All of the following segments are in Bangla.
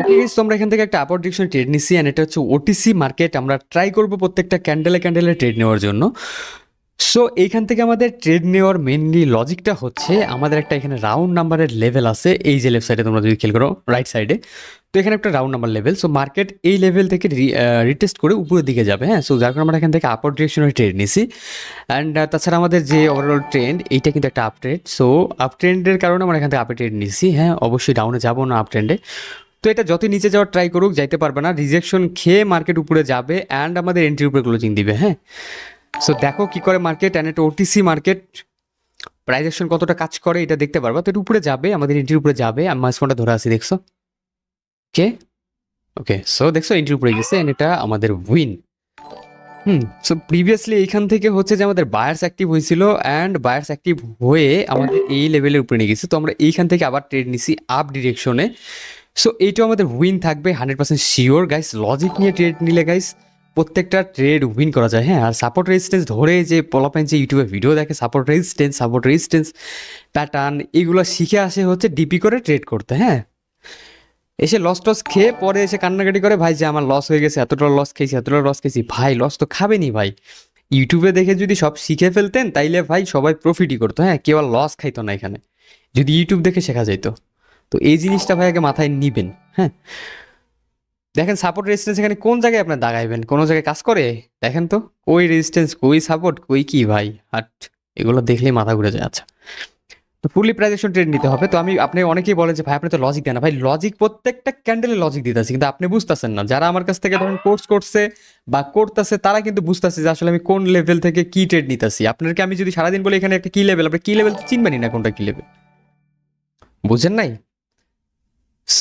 ওকে তোমরা এখান থেকে একটা আপওয়ার্ড ডিরেকশন ট্রেড নিছি অ্যান্ড এটা হচ্ছে ওটিসি মার্কেট আমরা ট্রাই করব প্রত্যেকটা ক্যান্ডেলে ক্যান্ডেলে ট্রেড নেওয়ার জন্য সো এইখান থেকে আমাদের ট্রেড নেওয়ার মেনলি লজিকটা হচ্ছে আমাদের একটা এখানে রাউন্ড নাম্বারের লেভেল আছে এই যে লেফট সাইডে তোমরা যদি খেল করো রাইট সাইডে তো এখানে একটা round number level so market এই লেভেল থেকে রিটেস্ট করে উপরের দিকে যাবে হ্যাঁ সো যার কারণে আমরা এখান থেকে আপার ডিরেকশনের ট্রেড নিছি অ্যান্ড তাছাড়া আমাদের যে ওভারঅল ট্রেন্ড এইটা কিন্তু একটা আপট্রেন্ড সো আপট্রেন্ডের কারণে আমরা এখান থেকে আপে ট্রেড নিছি হ্যাঁ অবশ্যই ডাউনে যাবো না আপট্রেন্ডে তো এটা যতই নিচে যাওয়ার ট্রাই করুক যাইতে পারবে না রিজেকশন খেয়ে মার্কেট উপরে যাবে অ্যান্ড আমাদের এন্ট্রি উপরে ক্লোজিং দিবে হ্যাঁ সো দেখো কি করে মার্কেট অ্যান্ড এটা ওটিসি মার্কেট প্রাইজেকশন কতটা কাজ করে এটা দেখতে পারবা তো এটা উপরে যাবে আমাদের এন্ট্রির উপরে যাবে আমি মাস ফোনটা ধরে আসি দেখছো কে ওকে সো দেখছো এন্ট্রির উপরে গেছে অ্যান্ড এটা আমাদের উইন হুম সো প্রিভিয়াসলি এইখান থেকে হচ্ছে যে আমাদের বায়ার্স অ্যাক্টিভ হয়েছিল অ্যান্ড বায়ার্স অ্যাক্টিভ হয়ে আমাদের এই লেভেলের উপরে নিয়ে গেছে তো আমরা এইখান থেকে আবার ট্রেড নিছি আপ ডিরেকশনে সো এইটাও আমাদের উইন থাকবে hundred percent sure guys logic নিয়ে ট্রেড নিলে গাইস প্রত্যেকটা ট্রেড উইন করা যায় হ্যাঁ আর সাপোর্ট রেজিস্টেন্স ধরে যে পলাপাইন যে ইউটিউবে ভিডিও দেখে support resistance support resistance pattern এগুলো শিখে আসে হচ্ছে ডিপি করে ট্রেড করতে হ্যাঁ এসে লস টস খেয়ে পরে এসে কান্নাকাটি করে ভাই যে আমার লস হয়ে গেছে এতটা লস খেয়েছি এতটা লস খেয়েছি ভাই লস তো খাবেনি ভাই ইউটিউবে দেখে যদি সব শিখে ফেলতেন তাইলে ভাই সবাই প্রফিটই করতো হ্যাঁ কেউ আর লস খাইতো না এখানে যদি ইউটিউব দেখে শেখা যাইতো তো এই জিনিসটা ভাই আগে মাথায় নিবেন হ্যাঁ দেখেন সাপোর্ট রেজিস্ট্যান্স এখানে কোন জায়গায় আপনার দাগাইবেন কোনো জায়গায় কাজ করে দেখেন তো ওই রেজিস্ট্যান্স কই সাপোর্ট কই কি ভাই হাট এগুলো দেখলেই মাথা ঘুরে যায় আচ্ছা তো ফুললি প্রাইজেশন ট্রেড নিতে হবে তো আমি আপনি অনেকেই বলেন যে ভাই আপনি তো লজিক দেন না ভাই লজিক প্রত্যেকটা ক্যান্ডেলে লজিক দিতেছি কিন্তু আপনি বুঝতেছেন না যারা আমার কাছ থেকে ধরেন কোর্স করছে বা করতেছে তারা কিন্তু বুঝতেছে যে আসলে আমি কোন লেভেল থেকে কি ট্রেড নিতেছি আপনাকে আমি যদি সারাদিন বলি এখানে একটা কি লেভেল আপনি কি লেভেল চিনবেনি না কোনটা কি লেভেল বুঝেন নাই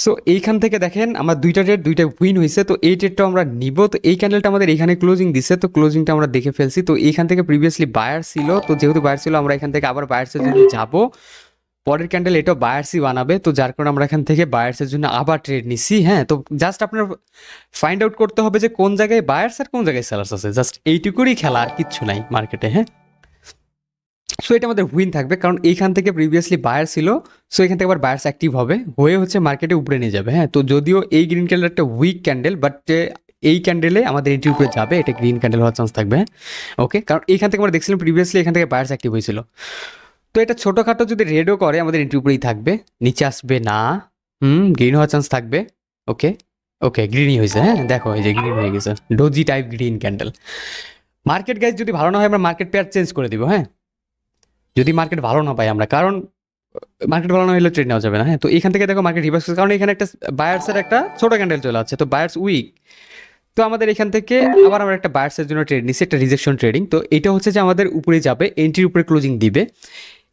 সো এইখান থেকে দেখেন আমার দুইটা ডেট দুইটা উইন হয়েছে তো এই ডেটটা আমরা নিব তো এই ক্যান্ডেলটা আমাদের এখানে ক্লোজিং দিছে তো ক্লোজিংটা আমরা দেখে ফেলছি তো এইখান থেকে প্রিভিয়াসলি বায়ার ছিল তো যেহেতু বায়ার ছিল আমরা এখান থেকে আবার বায়ার্সের জন্য যাব পরের ক্যান্ডেল এটা বায়ার্সই বানাবে তো যার কারণে আমরা এখান থেকে বায়ার্সের জন্য আবার ট্রেড নিছি হ্যাঁ তো জাস্ট আপনার ফাইন্ড আউট করতে হবে যে কোন জায়গায় বায়ার্স আর কোন জায়গায় সেলার্স আছে জাস্ট এইটুকুরই খেলা আর কিচ্ছু নাই মার্কেটে হ্যাঁ সো এটা আমাদের উইন থাকবে কারণ এইখান থেকে প্রিভিয়াসলি বায়ার ছিল সো এখান থেকে আবার বায়ার্স অ্যাক্টিভ হবে হয়ে হচ্ছে মার্কেটে উপরে নিয়ে যাবে হ্যাঁ তো যদিও এই গ্রিন ক্যান্ডেল একটা উইক ক্যান্ডেল বাট এই ক্যান্ডেলে আমাদের এন্ট্রি উপরে যাবে এটা গ্রিন ক্যান্ডেল হওয়ার চান্স থাকবে ওকে হ্যাঁ? কারণ এইখান থেকে আমরা দেখছিলাম প্রিভিয়াসলি এখান থেকে বায়ার্স অ্যাক্টিভ হয়েছিল তো এটা ছোটোখাটো যদি রেডও করে আমাদের এন্ট্রি উপরেই থাকবে নিচে আসবে না হুম গ্রিন হওয়ার চান্স থাকবে ওকে ওকে গ্রিনই হয়েছে হ্যাঁ দেখো এই যে গ্রিন হয়ে গেছে doji type green candle market guys যদি ভালো না হয় আমরা মার্কেট পেয়ার চেঞ্জ করে দিব হ্যাঁ যদি মার্কেট ভালো না পাই আমরা কারণ মার্কেট ভালো না হলে ট্রেড নেওয়া যাবে না হ্যাঁ তো এখান থেকে দেখো মার্কেট রিভার্স কারণ এখানে একটা বায়ার্সের একটা ছোট ক্যান্ডেল চলে আছে তো বায়ার্স উইক তো আমাদের এখান থেকে আবার আমরা একটা বায়ার্সের জন্য ট্রেড নিচ্ছি একটা রিজেকশন ট্রেডিং তো এটা হচ্ছে যে আমাদের উপরে যাবে এন্ট্রির উপরে ক্লোজিং দিবে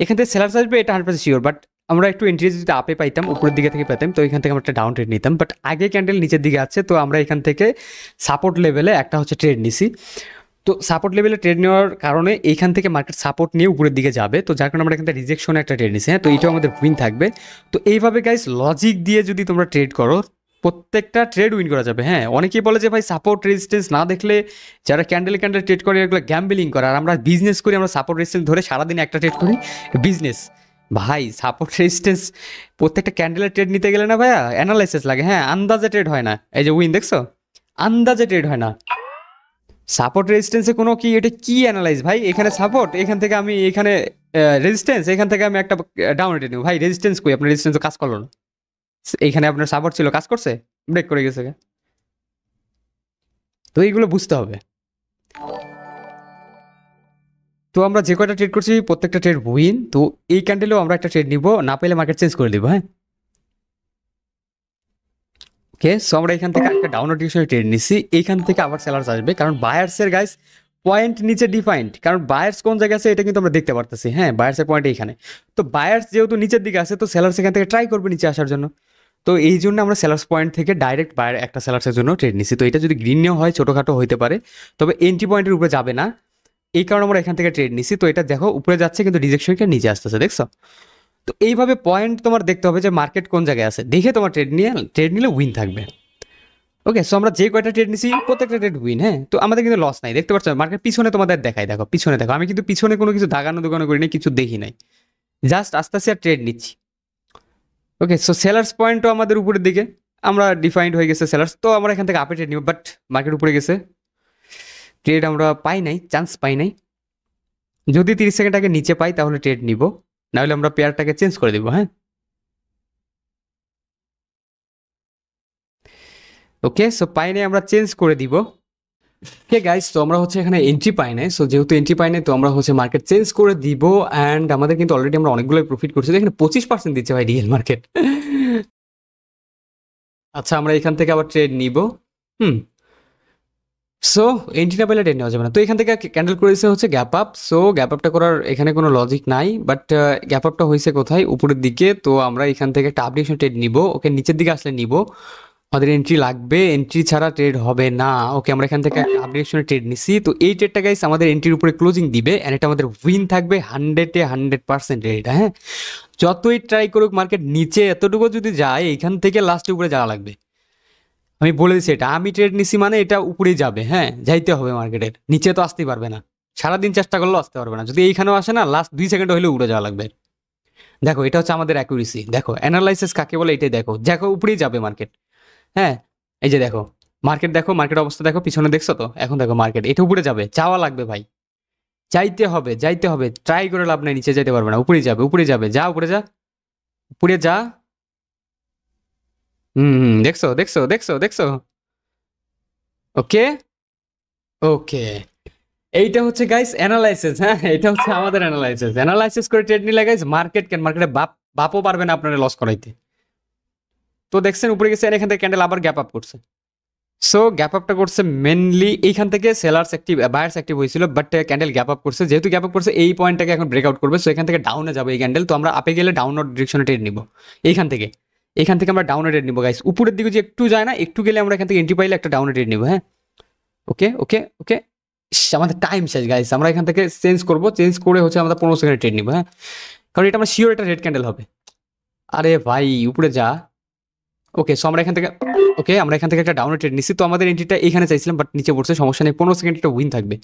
এখান থেকে সেলার আসবে এটা হান্ড্রেড পার্সেন্ট শিওর বাট আমরা একটু এন্ট্রি যদি আপে পাইতাম উপরের দিকে থেকে পেতাম তো এখান থেকে আমরা একটা ডাউন ট্রেড নিতাম বাট আগে ক্যান্ডেল নিচের দিকে আছে তো আমরা এখান থেকে সাপোর্ট লেভেলে একটা হচ্ছে ট্রেড নিছি তো সাপোর্ট লেভেলে ট্রেড নেওয়ার কারণে এইখান থেকে মার্কেট সাপোর্ট নিয়ে উপরের দিকে যাবে তো যার কারণে আমরা এখানে রিজেকশনে একটা ট্রেড নিচ্ছি হ্যাঁ তো এটাও আমাদের উইন থাকবে তো এইভাবে গাইস লজিক দিয়ে যদি তোমরা ট্রেড করো প্রত্যেকটা ট্রেড উইন করা যাবে হ্যাঁ অনেকেই বলে যে ভাই সাপোর্ট রেজিস্ট্যান্স না দেখলে যারা ক্যান্ডেল ক্যান্ডেল ট্রেড করে এগুলো গ্যাম্বলিং করে আর আমরা বিজনেস করি আমরা সাপোর্ট রেজিস্ট্যান্স ধরে সারাদিন একটা ট্রেড করি বিজনেস ভাই সাপোর্ট রেজিস্ট্যান্স প্রত্যেকটা ক্যান্ডেলের ট্রেড নিতে গেলে না ভাইয়া অ্যানালাইসিস লাগে হ্যাঁ আন্দাজে ট্রেড হয় না এই যে উইন দেখছো আন্দাজে ট্রেড হয় না সাপোর্ট রেজিস্ট্যান্সে কোনো কি এটা কি অ্যানালাইজ ভাই এখানে সাপোর্ট এখান থেকে আমি এখানে রেজিস্ট্যান্স এখান থেকে আমি একটা ডাউন রেটে নেব ভাই রেজিস্ট্যান্স কই আপনার রেজিস্ট্যান্স কাজ করলো না এখানে আপনার সাপোর্ট ছিল কাজ করছে ব্রেক করে গেছে তো এইগুলো বুঝতে হবে তো আমরা যে কয়টা ট্রেড করছি প্রত্যেকটা ট্রেড উইন তো এই ক্যান্ডেলেও আমরা একটা ট্রেড নিব না পেলে মার্কেট চেঞ্জ করে দিব হ্যাঁ ওকে সো আমরা এখান থেকে একটা ডাউনলোড ডিরেকশনে ট্রেড নিছি এইখান থেকে আবার সেলার্স আসবে কারণ বায়ার্সের গাইস পয়েন্ট নিচে ডিফাইন্ড কারণ বায়ার্স কোন জায়গায় আছে এটা কিন্তু আমরা দেখতে পারতেছি হ্যাঁ বায়ার্সের পয়েন্ট এইখানে তো বায়ার্স যেহেতু নিচের দিকে আছে তো সেলার্স এখান থেকে ট্রাই করবে নিচে আসার জন্য তো এই জন্য আমরা সেলার্স পয়েন্ট থেকে ডাইরেক্ট বায়ার একটা সেলার্সের জন্য ট্রেড নিছি তো এটা যদি গ্রিন নিয়েও হয় ছোটোখাটো হতে পারে তবে এন্ট্রি পয়েন্টের উপরে যাবে না এই কারণে আমরা এখান থেকে ট্রেড নিছি তো এটা দেখো উপরে যাচ্ছে কিন্তু ডিজেকশনকে নিচে আসতেছে দেখছো তো এইভাবে পয়েন্ট তোমার দেখতে হবে যে মার্কেট কোন জায়গায় আছে দেখে তোমার ট্রেড নিয়ে ট্রেড নিলে উইন থাকবে ওকে সো আমরা যে কয়টা ট্রেড নিছি প্রত্যেকটা ট্রেড উইন হ্যাঁ তো আমাদের কিন্তু লস নাই দেখতে পাচ্ছ মার্কেট পিছনে তোমাদের দেখাই দেখো পিছনে দেখো আমি কিন্তু পিছনে কোনো কিছু দাগানো দোকানো করি না কিছু দেখি নাই জাস্ট আস্তে আস্তে আর ট্রেড নিচ্ছি ওকে সো সেলার্স পয়েন্টও আমাদের উপরের দিকে আমরা ডিফাইন্ড হয়ে গেছে সেলার্স তো আমরা এখান থেকে আপে ট্রেড নিব বাট মার্কেট উপরে গেছে ট্রেড আমরা পাই নাই চান্স পাই নাই যদি তিরিশ সেকেন্ড আগে নিচে পাই তাহলে ট্রেড নিব নাহলে আমরা পেয়ারটাকে চেঞ্জ করে দেবো হ্যাঁ ওকে সো পাইনে আমরা চেঞ্জ করে দিব ওকে হ্যাঁ? গাইস তো আমরা হচ্ছে এখানে এন্ট্রি পাই নাই সো যেহেতু এন্ট্রি পাই নাই তো আমরা হচ্ছে মার্কেট চেঞ্জ করে দিব অ্যান্ড আমাদের কিন্তু অলরেডি আমরা অনেকগুলো প্রফিট করছি এখানে পঁচিশ পার্সেন্ট দিচ্ছে ভাই রিয়েল মার্কেট আচ্ছা আমরা এখান থেকে আবার ট্রেড নিব হুম সো এন্ট্রি না টেন নেওয়া যাবে না তো এখান থেকে ক্যান্ডেল করেছে হচ্ছে গ্যাপ আপ সো গ্যাপ আপটা করার এখানে কোনো লজিক নাই বাট গ্যাপ আপটা হয়েছে কোথায় উপরের দিকে তো আমরা এখান থেকে একটা আপডেশন ট্রেড নিব ওকে নিচের দিকে আসলে নিব আমাদের এন্ট্রি লাগবে এন্ট্রি ছাড়া ট্রেড হবে না ওকে আমরা এখান থেকে একটা আপডেশনে ট্রেড নিছি তো এই ট্রেডটা গাইস আমাদের এন্ট্রির উপরে ক্লোজিং দিবে অ্যান্ড এটা আমাদের উইন থাকবে হান্ড্রেডে হান্ড্রেড পার্সেন্ট এটা হ্যাঁ যতই ট্রাই করুক মার্কেট নিচে এতটুকু যদি যায় এখান থেকে লাস্টে উপরে যাওয়া লাগবে আমি বলে দিচ্ছি এটা আমি ট্রেড নিছি মানে এটা উপরেই যাবে হ্যাঁ যাইতে হবে মার্কেটের নিচে তো আসতেই পারবে না সারাদিন চেষ্টা করলেও আসতে পারবে না যদি এইখানেও আসে না লাস্ট দুই সেকেন্ড হলেও উড়ে যাওয়া লাগবে দেখো এটা হচ্ছে আমাদের অ্যাকুরেসি দেখো অ্যানালাইসিস কাকে বলে এটাই দেখো দেখো উপরেই যাবে মার্কেট হ্যাঁ এই যে দেখো মার্কেট দেখো মার্কেট অবস্থা দেখো পিছনে দেখছো তো এখন দেখো মার্কেট এটা উপরে যাবে চাওয়া লাগবে ভাই যাইতে হবে যাইতে হবে ট্রাই করে লাভ নাই নিচে যাইতে পারবে না উপরে যাবে উপরে যাবে যা উপরে যা উপরে যা দেখছো দেখছো দেখছো দেখছো ওকে ওকে এইটা হচ্ছে গাইস অ্যানালাইসিস হ্যাঁ এটা হচ্ছে আমাদের অ্যানালাইসিস অ্যানালাইসিস করে ট্রেড নিলে গাইস মার্কেট কেন মার্কেটে বাপ বাপও পারবে না আপনারা লস করাইতে তো দেখছেন উপরে গেছে এখান থেকে ক্যান্ডেল আবার গ্যাপ আপ করছে সো গ্যাপ আপটা করছে মেনলি এইখান থেকে সেলার্স অ্যাক্টিভ বায়ার্স অ্যাক্টিভ হয়েছিল বাট ক্যান্ডেল গ্যাপ আপ করছে যেহেতু গ্যাপ আপ করছে এই পয়েন্টটাকে এখন ব্রেকআউট করবে সো এখান থেকে ডাউনে যাবে এই ক্যান্ডেল তো আমরা আপে গেলে ডাউন ডিরেকশনে ট্রেড নিব এইখান থেকে এখান থেকে আমরা ডাউন রেট নিবো গাইস উপরের দিকে যে একটু যায় না একটু গেলে আমরা এখান থেকে এন্ট্রি পাইলে একটা ডাউন রেট নিবো হ্যাঁ ওকে ওকে ওকে আমাদের টাইম শেষ গাইস আমরা এখান থেকে চেঞ্জ করবো চেঞ্জ করে হচ্ছে আমরা পনেরো সেকেন্ড ট্রেড নিবো হ্যাঁ কারণ এটা আমরা শিওর একটা রেড ক্যান্ডেল হবে আরে ভাই উপরে যা ওকে সো আমরা এখান থেকে ওকে আমরা এখান থেকে একটা ডাউন ট্রেড নিচ্ছি তো আমাদের এন্ট্রিটা এখানে চাইছিলাম বাট নিচে পড়ছে সমস্যা নেই পনেরো সেকেন্ড একটা উইন থাকবে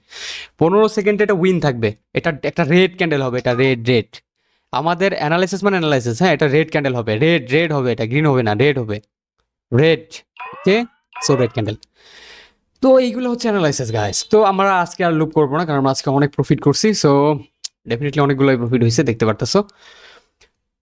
পনেরো সেকেন্ডে একটা উইন থাকবে এটা একটা রেড ক্যান্ডেল হবে এটা রেড রেড আমাদের অ্যানালাইসিস মানে অ্যানালাইসিস হ্যাঁ এটা রেড ক্যান্ডেল হবে রেড রেড হবে এটা গ্রিন হবে না রেড হবে red okay so red candle তো এইগুলো হচ্ছে অ্যানালাইসিস গাইস তো আমরা আজকে আর লুপ করবো না কারণ আজকে অনেক প্রফিট করছি সো ডেফিনেটলি অনেকগুলোই প্রফিট হয়েছে দেখতে পারতেছো